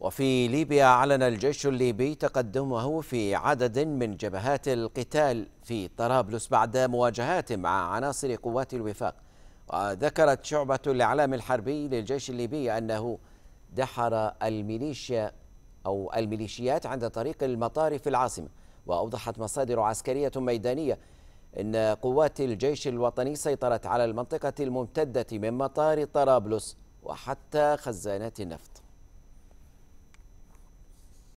وفي ليبيا أعلن الجيش الليبي تقدمه في عدد من جبهات القتال في طرابلس بعد مواجهات مع عناصر قوات الوفاق وذكرت شعبة الإعلام الحربي للجيش الليبي أنه دحر الميليشيا أو الميليشيات عند طريق المطار في العاصمة وأوضحت مصادر عسكرية ميدانية أن قوات الجيش الوطني سيطرت على المنطقة الممتدة من مطار طرابلس وحتى خزانات النفط